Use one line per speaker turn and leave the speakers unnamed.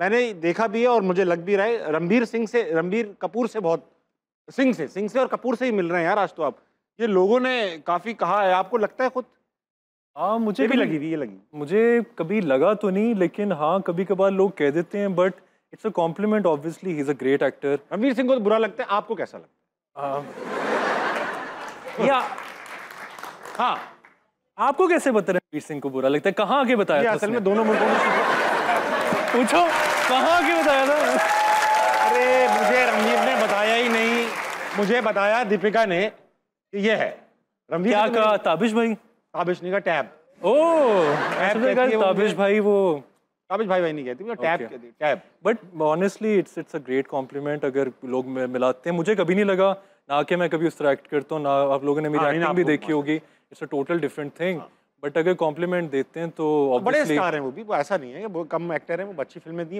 मैंने देखा भी है और मुझे लग भी रहा है रणबीर सिंह से रणबीर कपूर से बहुत सिंह से सिंह से और कपूर से ही मिल रहे हैं यार आज तो आप ये लोगों ने काफ़ी कहा है आपको लगता है खुद
हाँ मुझे भी लगी थी ये लगी मुझे कभी लगा तो नहीं लेकिन हाँ कभी कभार लोग कह देते हैं but it's a compliment obviously he is a great actor Ranbir Singh को तो बुरा लगता है आपको कैसा लगता है हाँ। या हाँ आपको कैसे बता रहे रणवीर सिंह को बुरा लगता है कहाँ आगे बताया असल में दोनों मुल्कों में पूछो कहाँ के बताया था अरे मुझे रणवीर ने बताया ही नहीं
मुझे बताया दीपिका ने कि ये है रणवीर क्या तो कहा ताबिश भाई ताबिश नहीं का टैब ओ तो ताबिश भाई वो ताबिश भाई
भाई नहीं कहती टैब कहती टैब but honestly it's it's a great compliment अगर लोग मिलाते हैं मुझे कभी नहीं लगा ना कि मैं कभी उस तरह एक्ट करता हूँ ना आप लोगों ने मेरी एक्टिंग हाँ, भी देखी होगी it's a total different thing but अगर कॉम्प्लीमेंट देते हैं तो बड़े स्टार हैं वो
भी वो ऐसा नहीं है वो कम एक्टर हैं वो अच्छी फिल्में दी